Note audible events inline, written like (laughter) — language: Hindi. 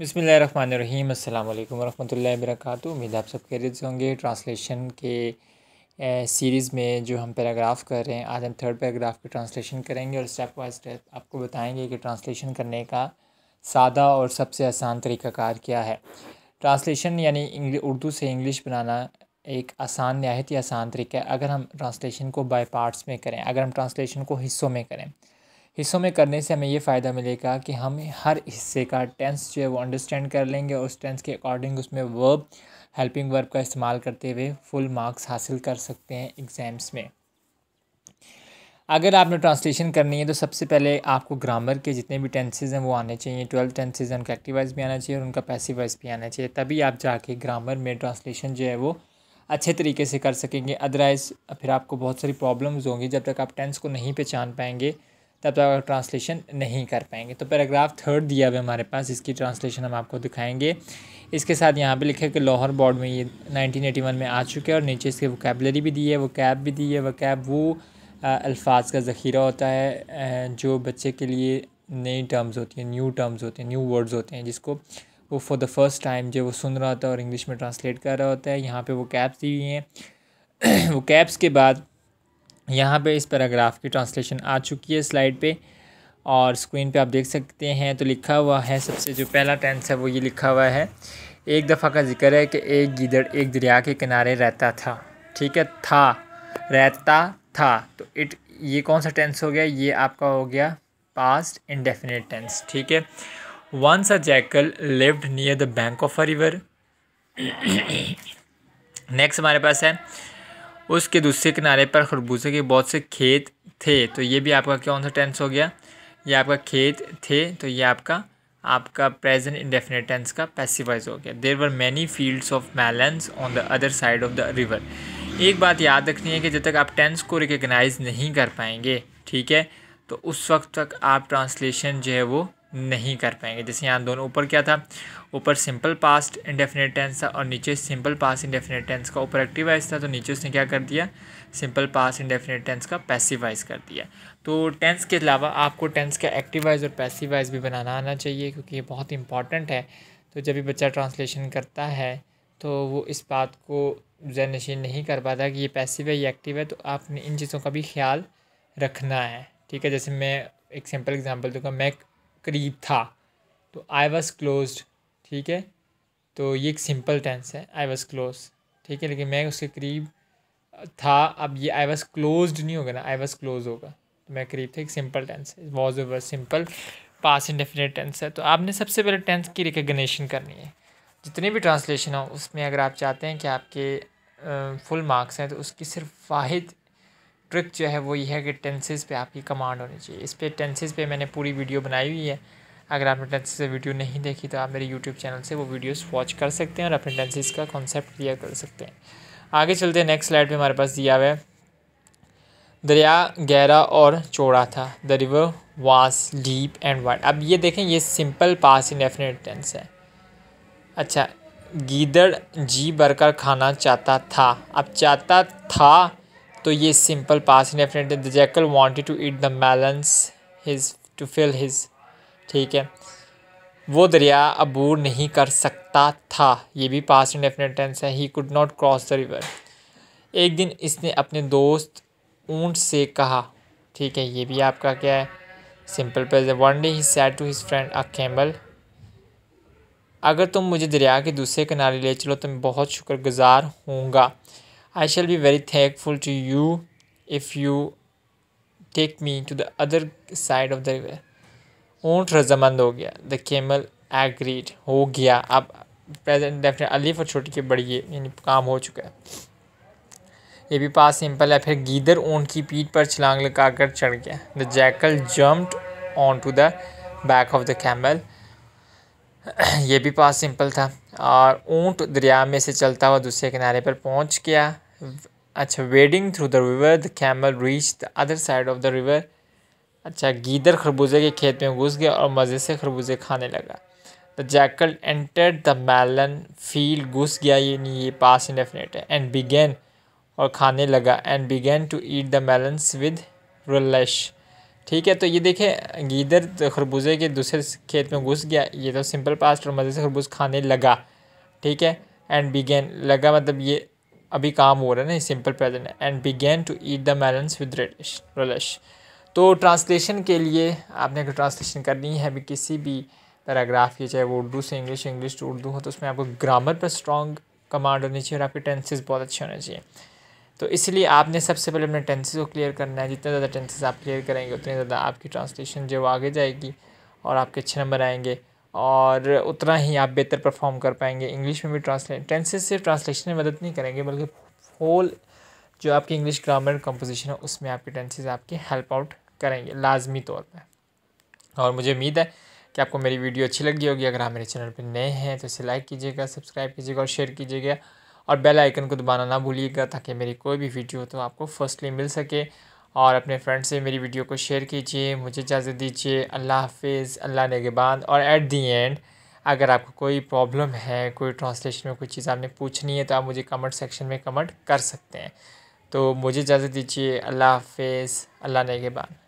बिसमीम् अल्लाम वरहमल वर्क उम्मीद आप सब खैरियत से होंगे ट्रांसलेशन के सीरीज़ में जो हम पैराग्राफ कर रहे हैं आज हम थर्ड पैराग्राफ पे ट्रांसलेशन करेंगे और स्टेप बाई स्टेप आपको बताएंगे कि ट्रांसलेशन करने का सादा और सबसे आसान तरीकाकार क्या है ट्रांसलेशन यानी उर्दू से इंग्लिश बनाना एक आसान नहायत ही आसान तरीका है अगर हम ट्रांसलेशन को बाई पार्ट्स में करें अगर हम ट्रांसलेशन को हिस्सों में करें हिस्सों में करने से हमें ये फ़ायदा मिलेगा कि हम हर हिस्से का टेंस जो है वो अंडरस्टैंड कर लेंगे और उस टेंस के अकॉर्डिंग उसमें वर्ब हेल्पिंग वर्ब का इस्तेमाल करते हुए फुल मार्क्स हासिल कर सकते हैं एग्ज़ाम्स में अगर आपने ट्रांसलेशन करनी है तो सबसे पहले आपको ग्रामर के जितने भी टेंसेज हैं वो आने चाहिए ट्वेल्थ टेंसेज उनका एक्टिवाइज भी आना चाहिए और उनका पैसिवाइज भी आना चाहिए तभी आप जाके ग्रामर में ट्रांसलेशन जो है वो अच्छे तरीके से कर सकेंगे अदरवाइज़ फिर आपको बहुत सारी प्रॉब्लम्स होंगी जब तक आप टेंस को नहीं पहचान पाएंगे तब तक आप ट्रांसलेशन नहीं कर पाएंगे तो पैराग्राफ थर्ड दिया हुआ है हमारे पास इसकी ट्रांसलेशन हम आपको दिखाएंगे इसके साथ यहाँ पे लिखा है कि लाहौर बोर्ड में ये 1981 में आ चुके हैं और नीचे इसके वोकेबलरी भी दी है वो कैब भी दी है वो कैब वो अल्फाज का ज़ख़ीरा होता है जो बच्चे के लिए नई टर्म्स होती हैं न्यू टर्म्स होते हैं न्यू वर्ड्स होते हैं जिसको वो फॉर द फर्स्ट टाइम जो वो सुन रहा होता है और इंग्लिश में ट्रांसलेट कर रहा होता है यहाँ पर वो कैब्स दी हुई हैं वो (clears throat) कैब्स के बाद यहाँ पे इस पैराग्राफ की ट्रांसलेशन आ चुकी है स्लाइड पे और स्क्रीन पे आप देख सकते हैं तो लिखा हुआ है सबसे जो पहला टेंस है वो ये लिखा हुआ है एक दफ़ा का जिक्र है कि एक गिदड़ एक दरिया के किनारे रहता था ठीक है था रहता था तो इट ये कौन सा टेंस हो गया ये आपका हो गया पास्ट इंडेफिनेट टेंस ठीक है once a jackal lived near the bank of a river next हमारे पास है उसके दूसरे किनारे पर खरबूजे के बहुत से खेत थे तो ये भी आपका कौन सा टेंस हो गया ये आपका खेत थे तो ये आपका आपका प्रेजेंट इंडेफिनेट टेंस का पैसिवाइज हो गया there were many fields of melons on the other side of the river एक बात याद रखनी है कि जब तक आप टेंस को रिकगनाइज़ नहीं कर पाएंगे ठीक है तो उस वक्त तक आप ट्रांसलेशन जो है वो नहीं कर पाएंगे जैसे यहाँ दोनों ऊपर क्या था ऊपर सिंपल पास्ट इंडेफिनेट टेंस था और नीचे सिंपल पास इंडेफिनेट टेंस का ऊपर एक्टिव वाइज था तो नीचे उसने क्या कर दिया सिंपल पास इंडेफिनेट टेंस का पैसिव वाइज कर दिया तो टेंस के अलावा आपको टेंस का एक्टिव वाइज और पैसिव वाइज भी बनाना आना चाहिए क्योंकि ये बहुत इंपॉर्टेंट है तो जब भी बच्चा ट्रांसलेशन करता है तो वो इस बात को जहन नशीन नहीं कर पाता कि ये पैसिव है ये एक्टिव है तो आपने इन चीज़ों का भी ख्याल रखना है ठीक है जैसे मैं एक सिंपल एग्जांपल दूंगा मैं करीब था तो आई वॉज क्लोज ठीक है तो ये एक सिंपल टेंस है आई वॉज क्लोज ठीक है लेकिन मैं उसके करीब था अब ये आई वॉज क्लोज नहीं होगा ना आई वॉज क्लोज होगा तो मैं करीब था एक सिंपल टेंस है was over simple past indefinite tense है तो आपने सबसे पहले टेंस की रिकग्नेशन करनी है जितनी भी ट्रांसलेशन हो उसमें अगर आप चाहते हैं कि आपके फुल मार्क्स हैं तो उसकी सिर्फ वाहिद ट्रिक जो है वो ये है कि टेंसेज पे आपकी कमांड होनी चाहिए इस पर टेंसेज पे मैंने पूरी वीडियो बनाई हुई है अगर आपने टेंसेज से वीडियो नहीं देखी तो आप मेरे यूट्यूब चैनल से वो वीडियोस वॉच कर सकते हैं और अपने टेंसेज का कॉन्सेप्ट क्लियर कर सकते हैं आगे चलते हैं नेक्स्ट स्लाइड पर हमारे पास दिया हुआ है दरिया गहरा और चौड़ा था the river was deep and wide अब ये देखें ये सिंपल पास इंडेफिनेट टेंस है अच्छा गीदड़ जी बरकर खाना चाहता था अब चाहता था तो ये सिंपल पास इंडेफिनेट है the jackal wanted to eat the melons his to fill his ठीक है वो दरिया अबूर नहीं कर सकता था ये भी पास इंडेफिनेट टेंस है he could not cross the river एक दिन इसने अपने दोस्त ऊंट से कहा ठीक है ये भी आपका क्या है simple past one day he said to his friend a camel अगर तुम मुझे दरिया के दूसरे किनारे ले चलो तो मैं बहुत शुक्रगुजार हूँगा I shall be very thankful to you if you take me to the other side of the river ऊँट रजामंद हो गया द केमल एग्रीड हो गया अब प्रेजेंट डेफिनेट अलीफ और छोटी के बड़ी यानी काम हो चुका है ये भी पास सिंपल है फिर गीदर ऊँट की पीठ पर छलांग लगा कर चढ़ गया the jackal jumped on to the back of the camel ये भी पास सिंपल था और ऊँट दरिया में से चलता हुआ दूसरे किनारे पर पहुंच गया अच्छा wading through the river the camel reach the other side of the river अच्छा गीदर खरबूजे के खेत में घुस गया और मज़े से खरबूजे खाने लगा the jackal enter the melon field घुस गया ये नहीं ये पास इंडेफिनेट है एंड बिगेन और खाने लगा and began to eat the melons with relish ठीक है तो ये देखें गीदर तो खरबूजे के दूसरे खेत में घुस गया ये तो सिंपल पास्ट और मज़े से खरबूज खाने लगा ठीक है एंड बिगेन लगा मतलब ये अभी काम हो रहा है ना simple present and began to eat the melons with relish relish तो ट्रांसलेशन के लिए आपने अगर ट्रांसलेशन करनी है अभी किसी भी पैराग्राफ की चाहे वो उर्दू से इंग्लिश इंग्लिश टू उर्दू हो तो उसमें आपको ग्रामर पर स्ट्रॉन्ग कमांड होनी चाहिए और आपके टेंसेज बहुत अच्छे होने चाहिए तो इसलिए आपने सबसे पहले अपने टेंसेज को क्लियर करना है जितने ज़्यादा टेंसेज आप क्लियर करेंगे उतने ज़्यादा आपकी ट्रांसलेशन जो आगे जाएगी और आपके अच्छे नंबर आएंगे और उतना ही आप बेहतर परफॉर्म कर पाएंगे इंग्लिश में भी ट्रांसलेट टेंसेज सिर्फ ट्रांसलेशन में मदद नहीं करेंगे बल्कि होल जो आपकी इंग्लिश ग्रामर कंपोजिशन है उसमें आपके टेंसेज आपकी हेल्प आउट करेंगे लाजमी तौर पर और मुझे उम्मीद है कि आपको मेरी वीडियो अच्छी लगी होगी अगर आप मेरे चैनल पर नए हैं तो इसे लाइक कीजिएगा सब्सक्राइब कीजिएगा और शेयर कीजिएगा और बेल आइकन को दबाना ना भूलिएगा ताकि मेरी कोई भी वीडियो तो आपको फर्स्टली मिल सके और अपने फ्रेंड से मेरी वीडियो को शेयर कीजिए मुझे इजाज़त दीजिए अल्लाह हाफिज़ अल्लाह नगेबान और एट दी एंड अगर आपको कोई प्रॉब्लम है कोई ट्रांसलेशन में कोई चीज़ आपने पूछनी है तो आप मुझे कमेंट सेक्शन में कमेंट कर सकते हैं तो मुझे इजाज़त दीजिए अल्लाह हाफिज़ अल्लाह नगेबान